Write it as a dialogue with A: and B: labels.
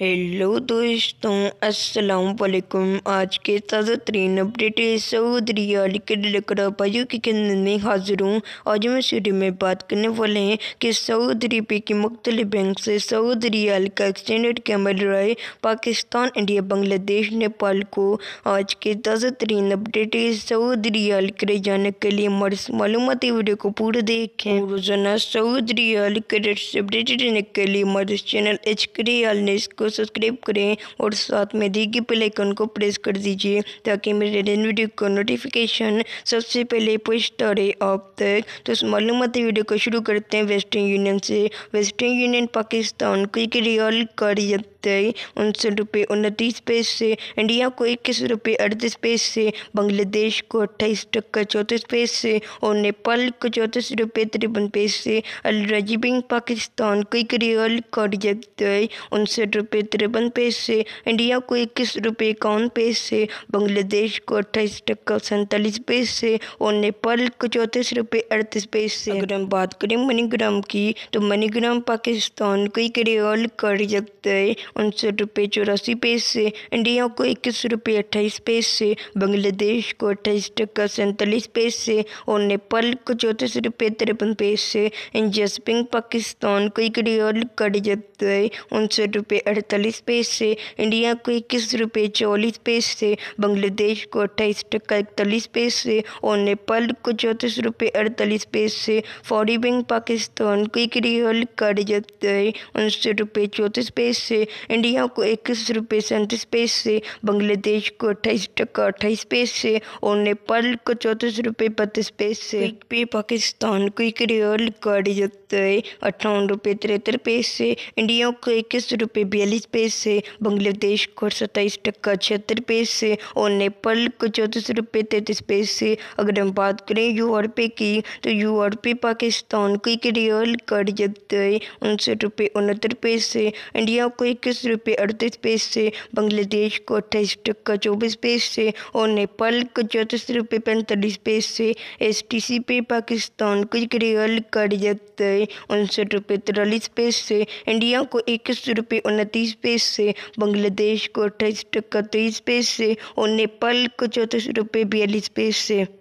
A: hello दोस्तों अस्सलाम वालेकुम आज के ताज़ा तरीन अपडेट सऊद रियाल के लेकर भाइयों के केंद्र में हाजिर हूँ आज मैं शुरू में बात करने वाले हैं कि सऊद रिपे की मुख्तलि बैंक से सऊद अल का एक्सटेंडेड कैमल राय पाकिस्तान इंडिया बांग्लादेश नेपाल को आज के ताज़ा तरीन अपडेट सऊद रियाल करे जाने के लिए हमारे मालूम वीडियो को पूरा देखें रोजाना सऊद रियाल के रेट से अपडेटेड रहने के लिए हमारे चैनल एच रियाल ने इसको सब्सक्राइब करें और साथ में दी गई बेलाइकन को प्रेस कर दीजिए ताकि मेरे नए वीडियो का नोटिफिकेशन सबसे पहले पूछता रहे आप तक तो इस मालूम वीडियो को शुरू करते हैं वेस्टर्न यूनियन से वेस्टर्न यूनियन पाकिस्तान की रियल कार्य सत्ताई उनसठ रुपये उनतीस पैसे इंडिया को इक्कीस रुपये अड़तीस पैसे बांग्लादेश को अट्ठाईस टक्का चौंतीस पैसे और नेपाल को चौंतीस रुपये तिरपन पैसे अलराजी पाकिस्तान को एक रियल का रिजक्ताई उनसठ रुपये तिरपन पैसे इंडिया को इक्कीस रुपये इक्यावन पैसे बांग्लादेश को अट्ठाईस टक्का सैंतालीस पैसे और नेपाल को चौंतीस रुपये अड़तीस पैसे अगर हम बात करें मनीग्राम की तो मनीग्राम पाकिस्तान को एक रियल का रिजक्ताई उनसठ रुपये चौरासी पैसे इंडिया को इक्कीस रुपये अट्ठाईस पैसे बांग्लादेश को अट्ठाईस टक्का सैंतालीस पैसे और नेपाल को चौंतीस रुपये तिरपन पैसे जसपिंग पाकिस्तान को एक कट का डिजतय उनसठ रुपये अड़तालीस पैसे इंडिया को इक्कीस रुपये चौलीस पैसे बांग्लादेश को अट्ठाईस टक्का इकतालीस पैसे और नेपाल को चौंतीस रुपये अड़तालीस पैसे फौरी बैंक पाकिस्तान को एक कट का डिजतय उनसठ रुपये चौंतीस पैसे इंडिया को इक्कीस रुपये सैंतीस पैसे से बांग्लादेश को अट्ठाईस टका अट्ठाईस पैसे से और नेपाल को चौंतीस रुपये बत्तीस पैसे से पे पाकिस्तान को एक रियल कार्ड रिजतय अट्ठावन रुपये तिहत्तर पैसे से इंडिया को इक्कीस रुपये बयालीस पैसे से बांग्लादेश को सत्ताईस टका छिहत्तर पैसे से और नेपाल को चौंतीस रुपये तैंतीस पैसे से अगर हम बात करें यू पे की तो यू पे पाकिस्तान को एक रियल कार्ड रिजतय उनसठ रुपये उनहत्तर पैसे से इंडिया को एक इक्कीस रुपये अड़तीस पैसे से बांग्लादेश को अट्ठाईस टक्का चौबीस पैसे से और नेपाल को चौंतीस रुपये पैंतालीस पैसे से एस टी सी पे पाकिस्तान को रियल कर जाता उनसठ रुपये तिरालीस पैसे से इंडिया को इक्कीस रुपये उनतीस पैसे से बांग्लादेश को अट्ठाईस टक्का तेईस पैसे से और नेपाल को चौंतीस रुपये बयालीस पैसे से